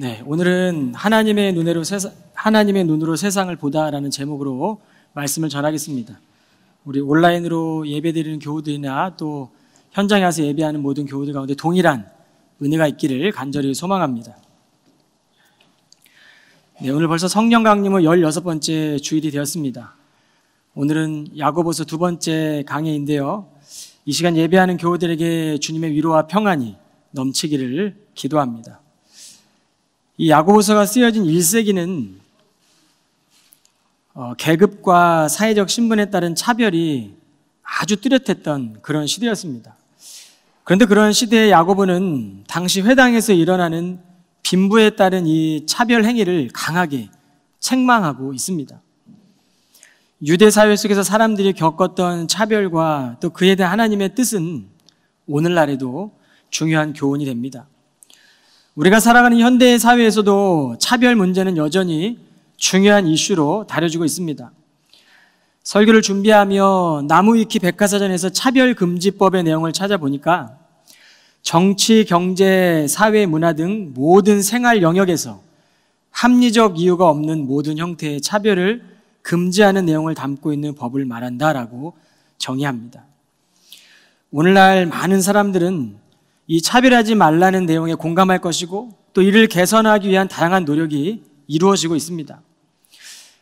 네, 오늘은 하나님의 눈으로 세상 하나님의 눈으로 세상을 보다라는 제목으로 말씀을 전하겠습니다. 우리 온라인으로 예배드리는 교우들이나 또 현장에 와서 예배하는 모든 교우들 가운데 동일한 은혜가 있기를 간절히 소망합니다. 네, 오늘 벌써 성령 강림의 16번째 주일이 되었습니다. 오늘은 야고보서 두 번째 강해인데요. 이 시간 예배하는 교우들에게 주님의 위로와 평안이 넘치기를 기도합니다. 이 야고보서가 쓰여진 1세기는 어, 계급과 사회적 신분에 따른 차별이 아주 뚜렷했던 그런 시대였습니다. 그런데 그런 시대의 야고보는 당시 회당에서 일어나는 빈부에 따른 이 차별 행위를 강하게 책망하고 있습니다. 유대 사회 속에서 사람들이 겪었던 차별과 또 그에 대한 하나님의 뜻은 오늘날에도 중요한 교훈이 됩니다. 우리가 살아가는 현대 사회에서도 차별 문제는 여전히 중요한 이슈로 다뤄지고 있습니다. 설교를 준비하며 나무위키 백과사전에서 차별금지법의 내용을 찾아보니까 정치, 경제, 사회, 문화 등 모든 생활 영역에서 합리적 이유가 없는 모든 형태의 차별을 금지하는 내용을 담고 있는 법을 말한다라고 정의합니다. 오늘날 많은 사람들은 이 차별하지 말라는 내용에 공감할 것이고 또 이를 개선하기 위한 다양한 노력이 이루어지고 있습니다.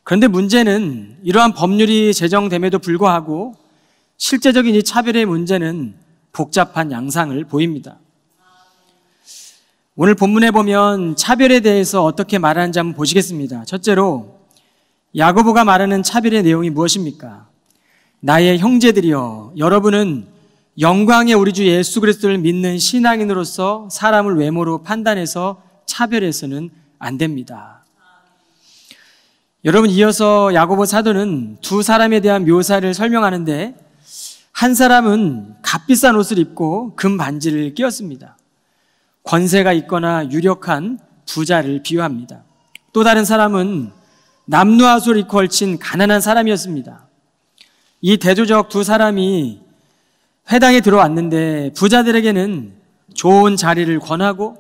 그런데 문제는 이러한 법률이 제정됨에도 불구하고 실제적인 이 차별의 문제는 복잡한 양상을 보입니다. 오늘 본문에 보면 차별에 대해서 어떻게 말하는지 한번 보시겠습니다. 첫째로 야고보가 말하는 차별의 내용이 무엇입니까? 나의 형제들이여 여러분은 영광의 우리 주 예수 그리스도를 믿는 신앙인으로서 사람을 외모로 판단해서 차별해서는 안 됩니다. 여러분 이어서 야고보 사도는 두 사람에 대한 묘사를 설명하는데 한 사람은 값비싼 옷을 입고 금 반지를 끼었습니다. 권세가 있거나 유력한 부자를 비유합니다. 또 다른 사람은 남루아솔이 걸친 가난한 사람이었습니다. 이 대조적 두 사람이 회당에 들어왔는데 부자들에게는 좋은 자리를 권하고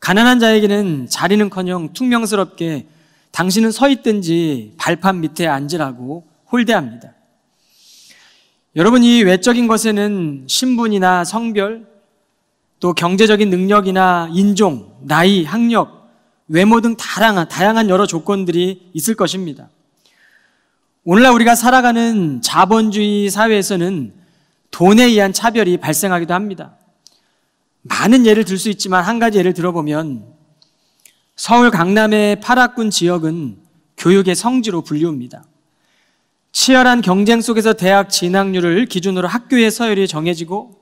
가난한 자에게는 자리는커녕 퉁명스럽게 당신은 서 있든지 발판 밑에 앉으라고 홀대합니다. 여러분 이 외적인 것에는 신분이나 성별 또 경제적인 능력이나 인종, 나이, 학력, 외모 등 다양한, 다양한 여러 조건들이 있을 것입니다. 오늘날 우리가 살아가는 자본주의 사회에서는 돈에 의한 차별이 발생하기도 합니다. 많은 예를 들 수 있지만 한 가지 예를 들어보면 서울 강남의 파락군 지역은 교육의 성지로 분류입니다. 치열한 경쟁 속에서 대학 진학률을 기준으로 학교의 서열이 정해지고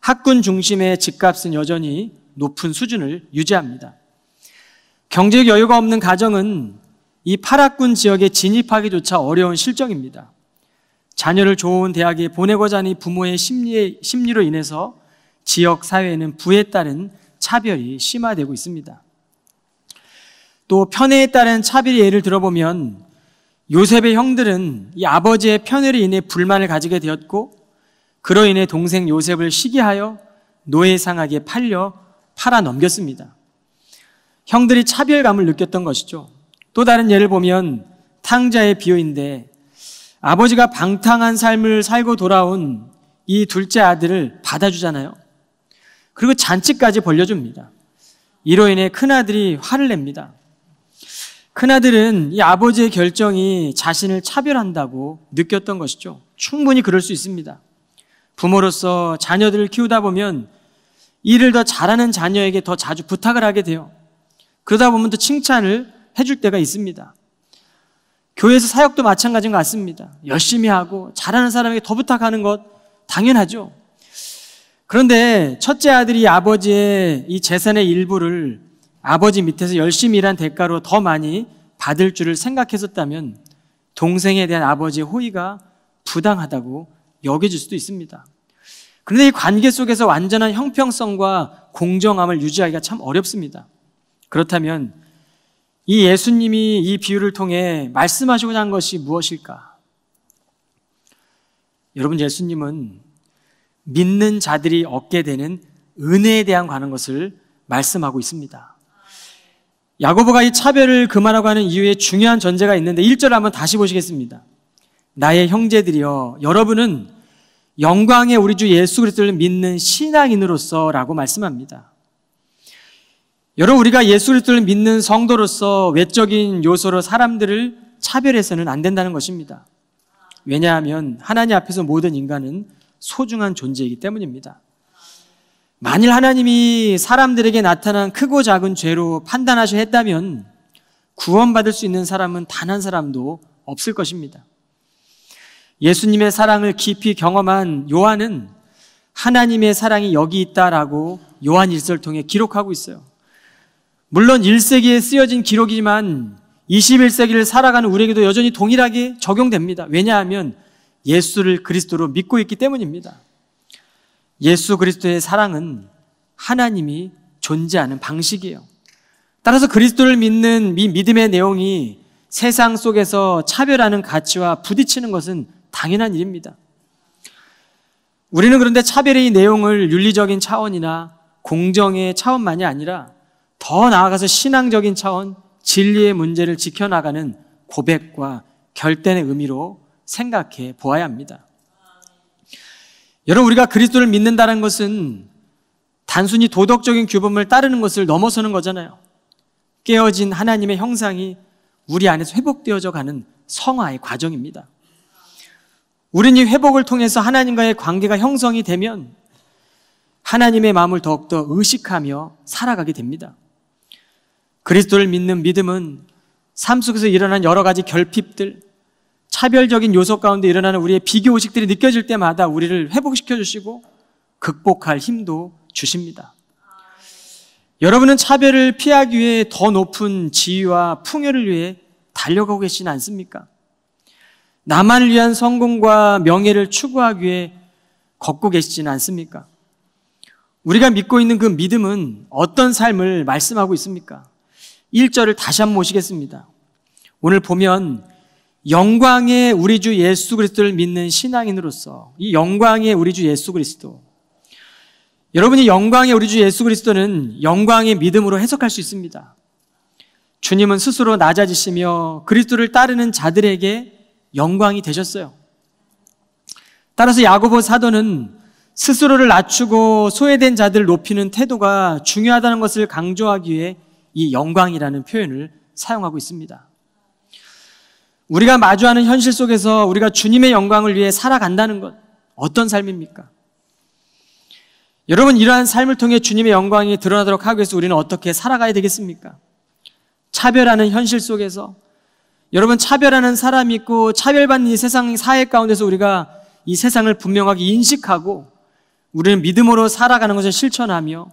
학군 중심의 집값은 여전히 높은 수준을 유지합니다. 경제 여유가 없는 가정은 이 파락군 지역에 진입하기조차 어려운 실정입니다. 자녀를 좋은 대학에 보내고자 하니 부모의 심리에, 심리로 인해서 지역 사회에는 부에 따른 차별이 심화되고 있습니다. 또 편애에 따른 차별의 예를 들어보면 요셉의 형들은 이 아버지의 편애로 인해 불만을 가지게 되었고 그로 인해 동생 요셉을 시기하여 노예상하게 팔려 팔아 넘겼습니다. 형들이 차별감을 느꼈던 것이죠. 또 다른 예를 보면 탕자의 비유인데 아버지가 방탕한 삶을 살고 돌아온 이 둘째 아들을 받아주잖아요. 그리고 잔치까지 벌려줍니다. 이로 인해 큰아들이 화를 냅니다. 큰아들은 이 아버지의 결정이 자신을 차별한다고 느꼈던 것이죠. 충분히 그럴 수 있습니다. 부모로서 자녀들을 키우다 보면 일을 더 잘하는 자녀에게 더 자주 부탁을 하게 돼요. 그러다 보면 또 칭찬을 해줄 때가 있습니다. 교회에서 사역도 마찬가지인 것 같습니다. 열심히 하고 잘하는 사람에게 더 부탁하는 것 당연하죠. 그런데 첫째 아들이 아버지의 이 재산의 일부를 아버지 밑에서 열심히 일한 대가로 더 많이 받을 줄을 생각했었다면 동생에 대한 아버지의 호의가 부당하다고 여겨질 수도 있습니다. 그런데 이 관계 속에서 완전한 형평성과 공정함을 유지하기가 참 어렵습니다. 그렇다면 이 예수님이 이 비유를 통해 말씀하시고자 한 것이 무엇일까? 여러분, 예수님은 믿는 자들이 얻게 되는 은혜에 대한 관한 것을 말씀하고 있습니다. 야고보가 이 차별을 금하고 하는 이유에 중요한 전제가 있는데 1절 한번 다시 보시겠습니다. 나의 형제들이여 여러분은 영광의 우리 주 예수 그리스도를 믿는 신앙인으로서라고 말씀합니다. 여러분 우리가 예수를 믿는 성도로서 외적인 요소로 사람들을 차별해서는 안 된다는 것입니다. 왜냐하면 하나님 앞에서 모든 인간은 소중한 존재이기 때문입니다. 만일 하나님이 사람들에게 나타난 크고 작은 죄로 판단하셔 했다면 구원받을 수 있는 사람은 단 한 사람도 없을 것입니다. 예수님의 사랑을 깊이 경험한 요한은 하나님의 사랑이 여기 있다라고 요한 일설통해 기록하고 있어요. 물론 1세기에 쓰여진 기록이지만 21세기를 살아가는 우리에게도 여전히 동일하게 적용됩니다. 왜냐하면 예수를 그리스도로 믿고 있기 때문입니다. 예수 그리스도의 사랑은 하나님이 존재하는 방식이에요. 따라서 그리스도를 믿는 이 믿음의 내용이 세상 속에서 차별하는 가치와 부딪히는 것은 당연한 일입니다. 우리는 그런데 차별의 내용을 윤리적인 차원이나 공정의 차원만이 아니라 더 나아가서 신앙적인 차원, 진리의 문제를 지켜나가는 고백과 결단의 의미로 생각해 보아야 합니다. 여러분, 우리가 그리스도를 믿는다는 것은 단순히 도덕적인 규범을 따르는 것을 넘어서는 거잖아요. 깨어진 하나님의 형상이 우리 안에서 회복되어져 가는 성화의 과정입니다. 우린 이 회복을 통해서 하나님과의 관계가 형성이 되면 하나님의 마음을 더욱더 의식하며 살아가게 됩니다. 그리스도를 믿는 믿음은 삶 속에서 일어난 여러 가지 결핍들, 차별적인 요소 가운데 일어나는 우리의 비교 의식들이 느껴질 때마다 우리를 회복시켜 주시고 극복할 힘도 주십니다. 여러분은 차별을 피하기 위해 더 높은 지위와 풍요를 위해 달려가고 계시지 않습니까? 나만을 위한 성공과 명예를 추구하기 위해 걷고 계시지 않습니까? 우리가 믿고 있는 그 믿음은 어떤 삶을 말씀하고 있습니까? 1절을 다시 한번 모시겠습니다 오늘 보면 영광의 우리 주 예수 그리스도를 믿는 신앙인으로서 이 영광의 우리 주 예수 그리스도 여러분이 영광의 우리 주 예수 그리스도는 영광의 믿음으로 해석할 수 있습니다. 주님은 스스로 낮아지시며 그리스도를 따르는 자들에게 영광이 되셨어요. 따라서 야고보 사도는 스스로를 낮추고 소외된 자들 높이는 태도가 중요하다는 것을 강조하기 위해 이 영광이라는 표현을 사용하고 있습니다. 우리가 마주하는 현실 속에서 우리가 주님의 영광을 위해 살아간다는 것 어떤 삶입니까? 여러분 이러한 삶을 통해 주님의 영광이 드러나도록 하기 위해서 우리는 어떻게 살아가야 되겠습니까? 차별하는 현실 속에서 여러분 차별하는 사람이 있고 차별받는 이 세상 사회 가운데서 우리가 이 세상을 분명하게 인식하고 우리는 믿음으로 살아가는 것을 실천하며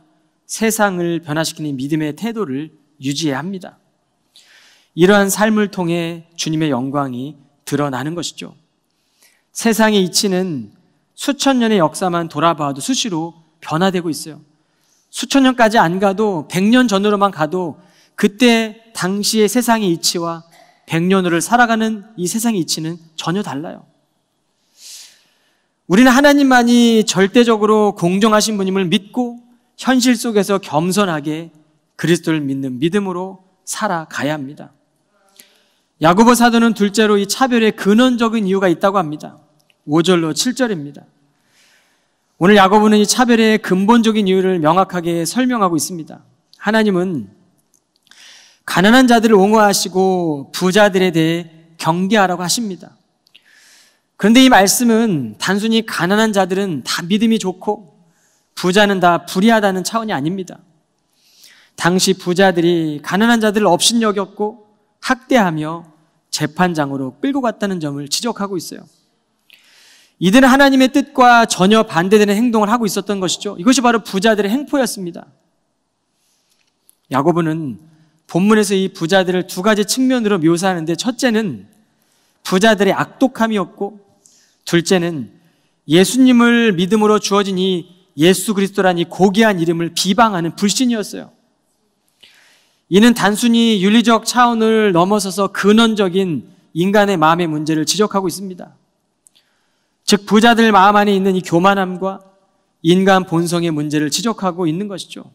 세상을 변화시키는 믿음의 태도를 유지해야 합니다. 이러한 삶을 통해 주님의 영광이 드러나는 것이죠. 세상의 이치는 수천 년의 역사만 돌아봐도 수시로 변화되고 있어요. 수천 년까지 안 가도 1년 전으로만 가도 그때 당시의 세상의 이치와 1년 후를 살아가는 이 세상의 이치는 전혀 달라요. 우리는 하나님만이 절대적으로 공정하신 분임을 믿고 현실 속에서 겸손하게 그리스도를 믿는 믿음으로 살아가야 합니다. 야고보 사도는 둘째로 이 차별의 근원적인 이유가 있다고 합니다. 5절로 7절입니다. 오늘 야고보는 이 차별의 근본적인 이유를 명확하게 설명하고 있습니다. 하나님은 가난한 자들을 옹호하시고 부자들에 대해 경계하라고 하십니다. 그런데 이 말씀은 단순히 가난한 자들은 다 믿음이 좋고 부자는 다 불의하다는 차원이 아닙니다. 당시 부자들이 가난한 자들을 업신여겼고 학대하며 재판장으로 끌고 갔다는 점을 지적하고 있어요. 이들은 하나님의 뜻과 전혀 반대되는 행동을 하고 있었던 것이죠. 이것이 바로 부자들의 행포였습니다. 야고보는 본문에서 이 부자들을 두 가지 측면으로 묘사하는데 첫째는 부자들의 악독함이었고 둘째는 예수님을 믿음으로 주어진 이 예수 그리스도란 이 고귀한 이름을 비방하는 불신이었어요. 이는 단순히 윤리적 차원을 넘어서서 근원적인 인간의 마음의 문제를 지적하고 있습니다. 즉, 부자들 마음 안에 있는 이 교만함과 인간 본성의 문제를 지적하고 있는 것이죠.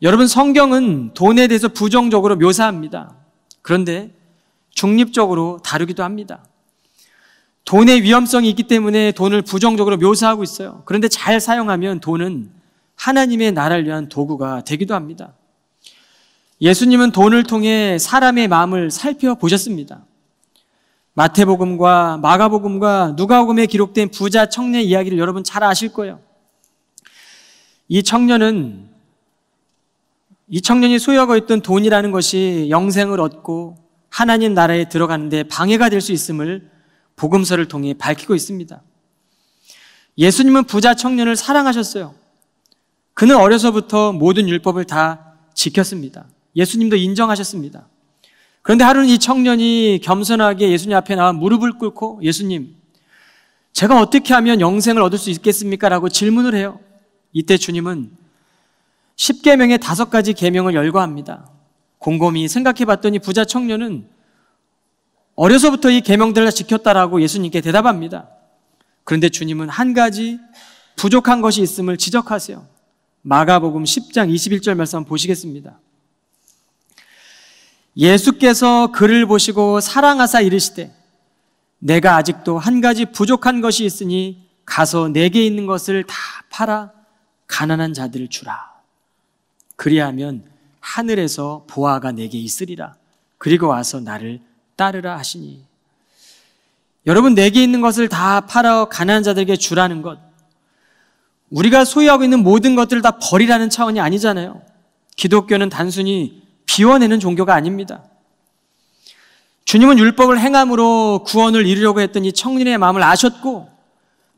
여러분, 성경은 돈에 대해서 부정적으로 묘사합니다. 그런데 중립적으로 다루기도 합니다. 돈의 위험성이 있기 때문에 돈을 부정적으로 묘사하고 있어요. 그런데 잘 사용하면 돈은 하나님의 나라를 위한 도구가 되기도 합니다. 예수님은 돈을 통해 사람의 마음을 살펴보셨습니다. 마태복음과 마가복음과 누가복음에 기록된 부자 청년 이야기를 여러분 잘 아실 거예요. 이 청년은 이 청년이 소유하고 있던 돈이라는 것이 영생을 얻고 하나님 나라에 들어가는데 방해가 될 수 있음을 복음서를 통해 밝히고 있습니다. 예수님은 부자 청년을 사랑하셨어요. 그는 어려서부터 모든 율법을 다 지켰습니다. 예수님도 인정하셨습니다. 그런데 하루는 이 청년이 겸손하게 예수님 앞에 나와 무릎을 꿇고 예수님, 제가 어떻게 하면 영생을 얻을 수 있겠습니까? 라고 질문을 해요. 이때 주님은 10계명의 다 가지 계명을 열거합니다. 곰곰이 생각해 봤더니 부자 청년은 어려서부터 이 계명들을 지켰다라고 예수님께 대답합니다. 그런데 주님은 한 가지 부족한 것이 있음을 지적하세요. 마가복음 10장 21절 말씀 보시겠습니다. 예수께서 그를 보시고 사랑하사 이르시되 내가 아직도 한 가지 부족한 것이 있으니 가서 내게 있는 것을 다 팔아 가난한 자들을 주라. 그리하면 하늘에서 보아가 내게 있으리라. 그리고 와서 나를 따르라 하시니 여러분 내게 있는 것을 다 팔아 가난한 자들에게 주라는 것 우리가 소유하고 있는 모든 것들을 다 버리라는 차원이 아니잖아요. 기독교는 단순히 비워내는 종교가 아닙니다. 주님은 율법을 행함으로 구원을 이루려고 했던 이 청년의 마음을 아셨고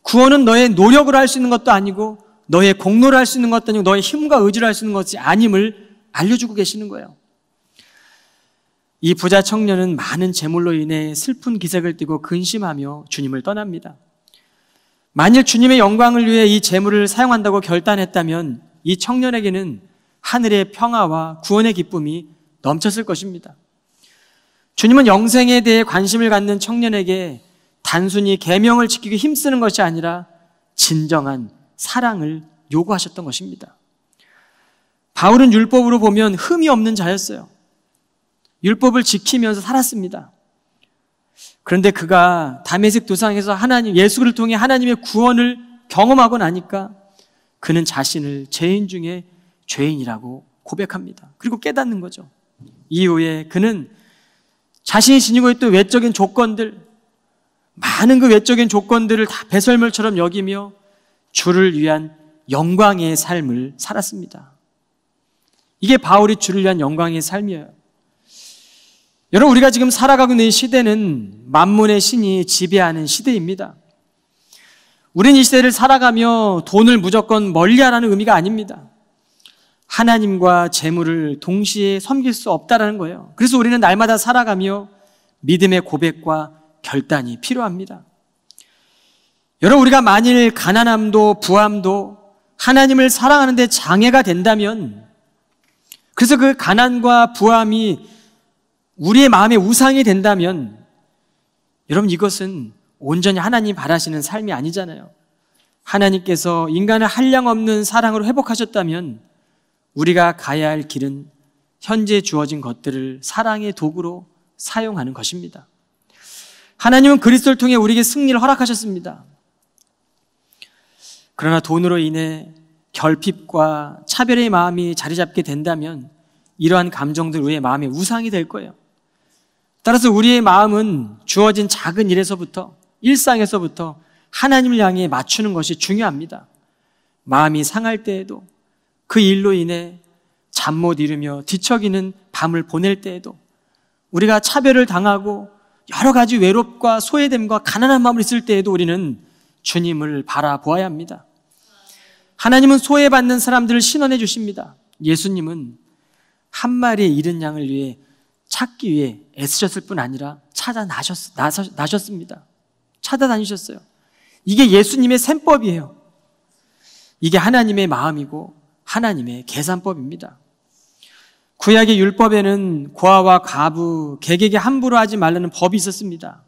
구원은 너의 노력으로 할 수 있는 것도 아니고 너의 공로로 할 수 있는 것도 아니고 너의 힘과 의지로 할 수 있는 것이 아님을 알려주고 계시는 거예요. 이 부자 청년은 많은 재물로 인해 슬픈 기색을 띠고 근심하며 주님을 떠납니다. 만일 주님의 영광을 위해 이 재물을 사용한다고 결단했다면 이 청년에게는 하늘의 평화와 구원의 기쁨이 넘쳤을 것입니다. 주님은 영생에 대해 관심을 갖는 청년에게 단순히 계명을 지키기 힘쓰는 것이 아니라 진정한 사랑을 요구하셨던 것입니다. 바울은 율법으로 보면 흠이 없는 자였어요. 율법을 지키면서 살았습니다. 그런데 그가 담에색 도상에서 하나님, 예수를 통해 하나님의 구원을 경험하고 나니까 그는 자신을 죄인 중에 죄인이라고 고백합니다. 그리고 깨닫는 거죠. 이후에 그는 자신이 지니고 있던 외적인 조건들, 많은 그 외적인 조건들을 다 배설물처럼 여기며 주를 위한 영광의 삶을 살았습니다. 이게 바울이 주를 위한 영광의 삶이에요. 여러분, 우리가 지금 살아가고 있는 시대는 만문의 신이 지배하는 시대입니다. 우린 이 시대를 살아가며 돈을 무조건 멀리하라는 의미가 아닙니다. 하나님과 재물을 동시에 섬길 수 없다라는 거예요. 그래서 우리는 날마다 살아가며 믿음의 고백과 결단이 필요합니다. 여러분, 우리가 만일 가난함도 부함도 하나님을 사랑하는데 장애가 된다면, 그래서 그 가난과 부함이 우리의 마음의 우상이 된다면 여러분 이것은 온전히 하나님 바라시는 삶이 아니잖아요. 하나님께서 인간을 한량 없는 사랑으로 회복하셨다면 우리가 가야 할 길은 현재 주어진 것들을 사랑의 도구로 사용하는 것입니다. 하나님은 그리스도를 통해 우리에게 승리를 허락하셨습니다. 그러나 돈으로 인해 결핍과 차별의 마음이 자리 잡게 된다면 이러한 감정들 우리의 마음의 우상이 될 거예요. 따라서 우리의 마음은 주어진 작은 일에서부터 일상에서부터 하나님을 향해 맞추는 것이 중요합니다. 마음이 상할 때에도 그 일로 인해 잠 못 이루며 뒤척이는 밤을 보낼 때에도 우리가 차별을 당하고 여러 가지 외롭과 소외됨과 가난한 마음을 있을 때에도 우리는 주님을 바라보아야 합니다. 하나님은 소외받는 사람들을 신원해 주십니다. 예수님은 한 마리의 잃은 양을 위해 찾기 위해 애쓰셨을 뿐 아니라 찾아 나셨, 나셨습니다. 찾아다니셨어요. 이게 예수님의 셈법이에요. 이게 하나님의 마음이고 하나님의 계산법입니다. 구약의 율법에는 고아와 가부, 객에게 함부로 하지 말라는 법이 있었습니다.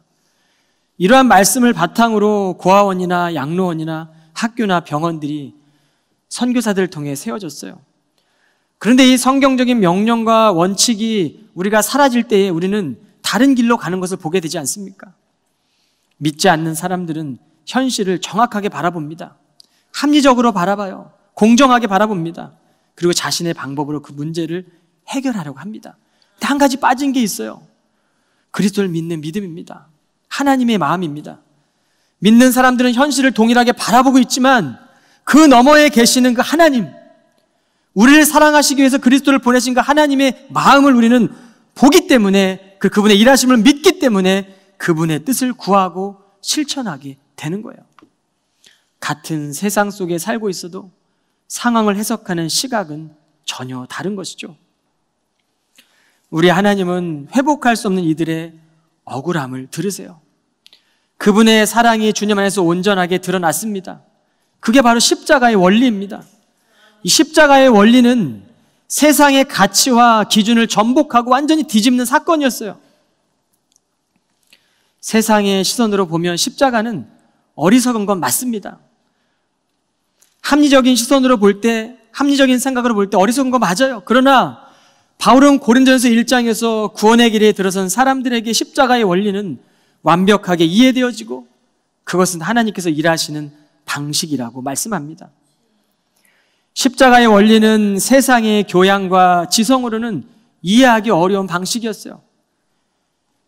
이러한 말씀을 바탕으로 고아원이나 양로원이나 학교나 병원들이 선교사들을 통해 세워졌어요. 그런데 이 성경적인 명령과 원칙이 우리가 사라질 때에 우리는 다른 길로 가는 것을 보게 되지 않습니까? 믿지 않는 사람들은 현실을 정확하게 바라봅니다. 합리적으로 바라봐요. 공정하게 바라봅니다. 그리고 자신의 방법으로 그 문제를 해결하려고 합니다. 근데 한 가지 빠진 게 있어요. 그리스도를 믿는 믿음입니다. 하나님의 마음입니다. 믿는 사람들은 현실을 동일하게 바라보고 있지만 그 너머에 계시는 그 하나님, 우리를 사랑하시기 위해서 그리스도를 보내신 그 하나님의 마음을 우리는 보기 때문에 그 그분의 일하심을 믿기 때문에 그분의 뜻을 구하고 실천하게 되는 거예요. 같은 세상 속에 살고 있어도 상황을 해석하는 시각은 전혀 다른 것이죠. 우리 하나님은 회복할 수 없는 이들의 억울함을 들으세요. 그분의 사랑이 주님 안에서 온전하게 드러났습니다. 그게 바로 십자가의 원리입니다. 이 십자가의 원리는 세상의 가치와 기준을 전복하고 완전히 뒤집는 사건이었어요. 세상의 시선으로 보면 십자가는 어리석은 건 맞습니다. 합리적인 시선으로 볼 때, 합리적인 생각으로 볼 때 어리석은 거 맞아요. 그러나 바울은 고린전서 1장에서 구원의 길에 들어선 사람들에게 십자가의 원리는 완벽하게 이해되어지고 그것은 하나님께서 일하시는 방식이라고 말씀합니다. 십자가의 원리는 세상의 교양과 지성으로는 이해하기 어려운 방식이었어요.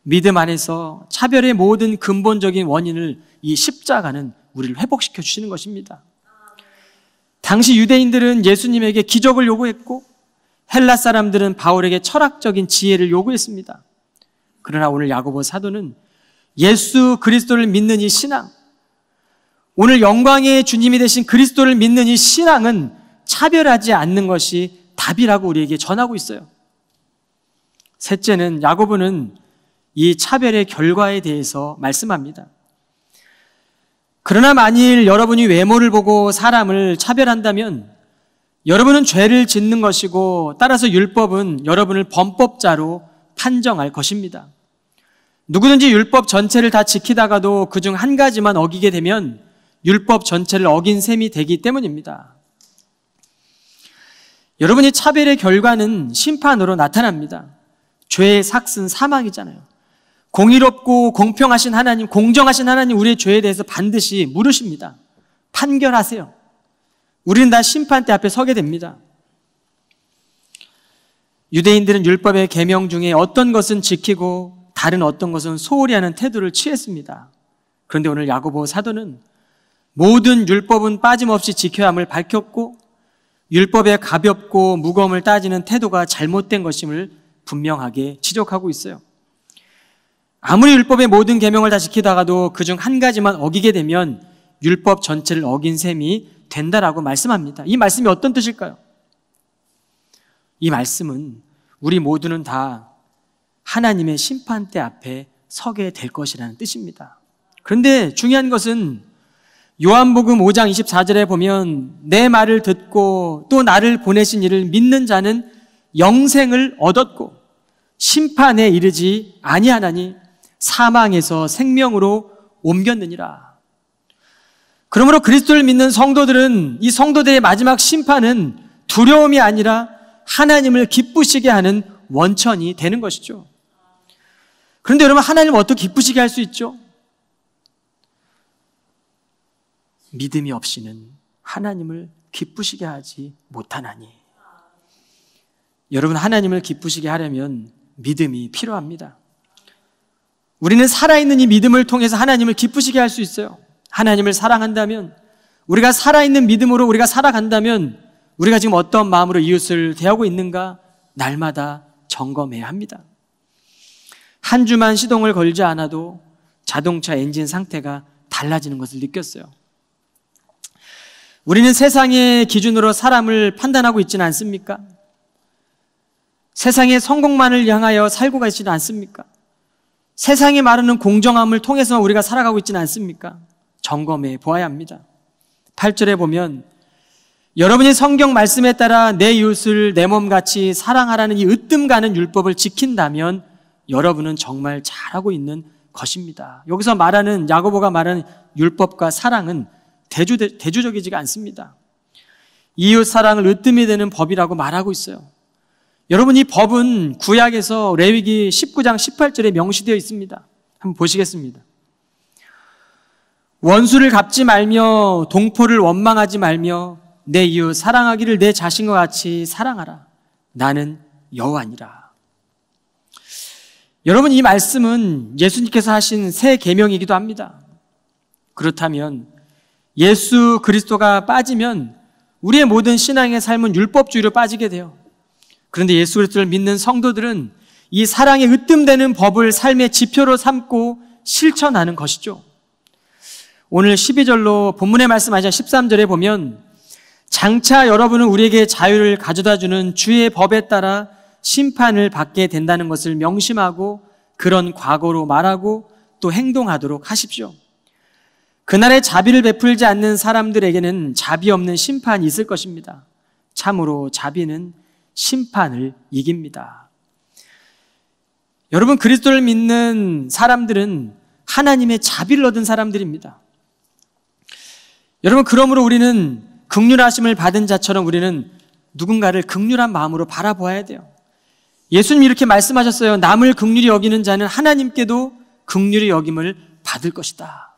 믿음 안에서 차별의 모든 근본적인 원인을 이 십자가는 우리를 회복시켜 주시는 것입니다. 당시 유대인들은 예수님에게 기적을 요구했고 헬라 사람들은 바울에게 철학적인 지혜를 요구했습니다. 그러나 오늘 야고보 사도는 예수 그리스도를 믿는 이 신앙, 오늘 영광의 주님이 되신 그리스도를 믿는 이 신앙은 차별하지 않는 것이 답이라고 우리에게 전하고 있어요. 셋째는 야고보는 이 차별의 결과에 대해서 말씀합니다. 그러나 만일 여러분이 외모를 보고 사람을 차별한다면 여러분은 죄를 짓는 것이고 따라서 율법은 여러분을 범법자로 판정할 것입니다. 누구든지 율법 전체를 다 지키다가도 그중 한 가지만 어기게 되면 율법 전체를 어긴 셈이 되기 때문입니다. 여러분이 차별의 결과는 심판으로 나타납니다. 죄의 삭은 사망이잖아요. 공의롭고 공평하신 하나님, 공정하신 하나님 우리의 죄에 대해서 반드시 물으십니다. 판결하세요. 우리는 다 심판대 앞에 서게 됩니다. 유대인들은 율법의 계명 중에 어떤 것은 지키고 다른 어떤 것은 소홀히 하는 태도를 취했습니다. 그런데 오늘 야고보 사도는 모든 율법은 빠짐없이 지켜야 함을 밝혔고 율법에 가볍고 무거움을 따지는 태도가 잘못된 것임을 분명하게 지적하고 있어요. 아무리 율법의 모든 계명을 다 지키다가도 그 중 한 가지만 어기게 되면 율법 전체를 어긴 셈이 된다라고 말씀합니다. 이 말씀이 어떤 뜻일까요? 이 말씀은 우리 모두는 다 하나님의 심판대 앞에 서게 될 것이라는 뜻입니다. 그런데 중요한 것은 요한복음 5장 24절에 보면 내 말을 듣고 또 나를 보내신 이를 믿는 자는 영생을 얻었고 심판에 이르지 아니하나니 사망에서 생명으로 옮겼느니라. 그러므로 그리스도를 믿는 성도들은 이 성도들의 마지막 심판은 두려움이 아니라 하나님을 기쁘시게 하는 원천이 되는 것이죠. 그런데 여러분 하나님 어떻게 기쁘시게 할 수 있죠? 믿음이 없이는 하나님을 기쁘시게 하지 못하나니. 여러분, 하나님을 기쁘시게 하려면 믿음이 필요합니다. 우리는 살아있는 이 믿음을 통해서 하나님을 기쁘시게 할 수 있어요. 하나님을 사랑한다면, 우리가 살아있는 믿음으로 우리가 살아간다면, 우리가 지금 어떤 마음으로 이웃을 대하고 있는가, 날마다 점검해야 합니다. 한 주만 시동을 걸지 않아도 자동차 엔진 상태가 달라지는 것을 느꼈어요. 우리는 세상의 기준으로 사람을 판단하고 있지는 않습니까? 세상의 성공만을 향하여 살고 가지는 않습니까? 세상이 말하는 공정함을 통해서 우리가 살아가고 있지는 않습니까? 점검해 보아야 합니다. 8절에 보면 여러분이 성경 말씀에 따라 내 이웃을 내 몸같이 사랑하라는 이 으뜸 가는 율법을 지킨다면 여러분은 정말 잘하고 있는 것입니다. 여기서 말하는 야고보가 말하는 율법과 사랑은 대주, 대주적이지가 않습니다. 이웃 사랑을 으뜸이 되는 법이라고 말하고 있어요. 여러분 이 법은 구약에서 레위기 19장 18절에 명시되어 있습니다. 한번 보시겠습니다. 원수를 갚지 말며 동포를 원망하지 말며 내 이웃 사랑하기를 내 자신과 같이 사랑하라. 나는 여호와니라. 여러분 이 말씀은 예수님께서 하신 새 계명이기도 합니다. 그렇다면 예수 그리스도가 빠지면 우리의 모든 신앙의 삶은 율법주의로 빠지게 돼요. 그런데 예수 그리스도를 믿는 성도들은 이 사랑에 으뜸되는 법을 삶의 지표로 삼고 실천하는 것이죠. 오늘 12절로 본문의 말씀하신 13절에 보면 장차 여러분은 우리에게 자유를 가져다 주는 주의 법에 따라 심판을 받게 된다는 것을 명심하고 그런 과거로 말하고 또 행동하도록 하십시오. 그날의 자비를 베풀지 않는 사람들에게는 자비 없는 심판이 있을 것입니다. 참으로 자비는 심판을 이깁니다. 여러분, 그리스도를 믿는 사람들은 하나님의 자비를 얻은 사람들입니다. 여러분, 그러므로 우리는 극률하심을 받은 자처럼 우리는 누군가를 극률한 마음으로 바라보아야 돼요. 예수님 이렇게 말씀하셨어요. 남을 극률이 여기는 자는 하나님께도 극률이 여김을 받을 것이다.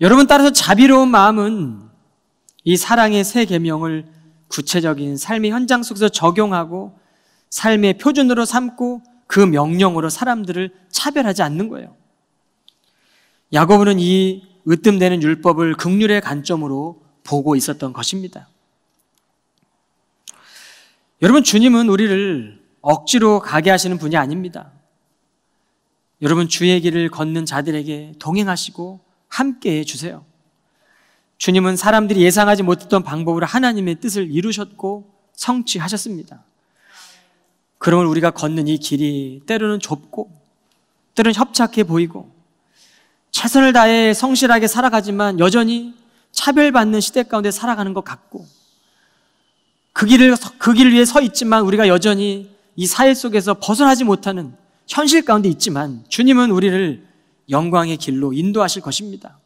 여러분 따라서 자비로운 마음은 이 사랑의 세 계명을 구체적인 삶의 현장 속에서 적용하고 삶의 표준으로 삼고 그 명령으로 사람들을 차별하지 않는 거예요. 야고보는 이 으뜸되는 율법을 극률의 관점으로 보고 있었던 것입니다. 여러분 주님은 우리를 억지로 가게 하시는 분이 아닙니다. 여러분 주의 길을 걷는 자들에게 동행하시고 함께 해주세요. 주님은 사람들이 예상하지 못했던 방법으로 하나님의 뜻을 이루셨고 성취하셨습니다. 그러면 우리가 걷는 이 길이 때로는 좁고 때로는 협착해 보이고 최선을 다해 성실하게 살아가지만 여전히 차별받는 시대 가운데 살아가는 것 같고 그 길을 그길 위에 서 있지만 우리가 여전히 이 사회 속에서 벗어나지 못하는 현실 가운데 있지만 주님은 우리를 영광의 길로 인도하실 것입니다.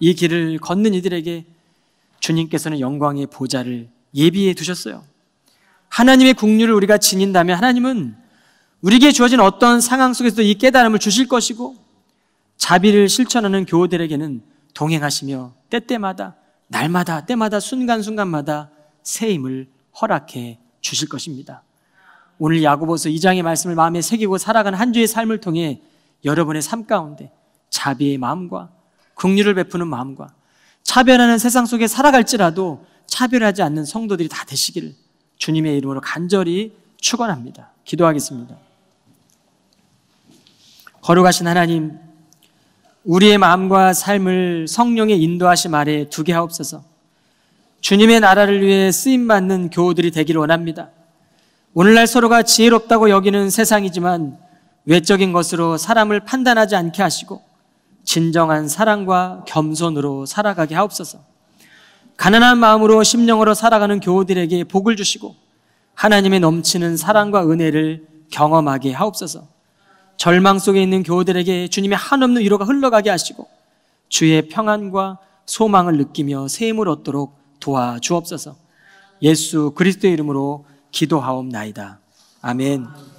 이 길을 걷는 이들에게 주님께서는 영광의 보좌를 예비해 두셨어요. 하나님의 국류를 우리가 지닌다면 하나님은 우리에게 주어진 어떤 상황 속에서도 이 깨달음을 주실 것이고 자비를 실천하는 교우들에게는 동행하시며 때때마다 날마다 때마다 순간순간마다 새 힘을 허락해 주실 것입니다. 오늘 야고보서 2장의 말씀을 마음에 새기고 살아가한 주의 삶을 통해 여러분의 삶 가운데 자비의 마음과 긍휼을 베푸는 마음과 차별하는 세상 속에 살아갈지라도 차별하지 않는 성도들이 다 되시기를 주님의 이름으로 간절히 축원합니다. 기도하겠습니다. 거룩하신 하나님, 우리의 마음과 삶을 성령의 인도하심 아래 두게 하옵소서. 주님의 나라를 위해 쓰임 받는 교우들이 되기를 원합니다. 오늘날 서로가 지혜롭다고 여기는 세상이지만 외적인 것으로 사람을 판단하지 않게 하시고 진정한 사랑과 겸손으로 살아가게 하옵소서. 가난한 마음으로 심령으로 살아가는 교우들에게 복을 주시고 하나님의 넘치는 사랑과 은혜를 경험하게 하옵소서. 절망 속에 있는 교우들에게 주님의 한없는 위로가 흘러가게 하시고 주의 평안과 소망을 느끼며 세임을 얻도록 도와주옵소서. 예수 그리스도의 이름으로 기도하옵나이다. 아멘.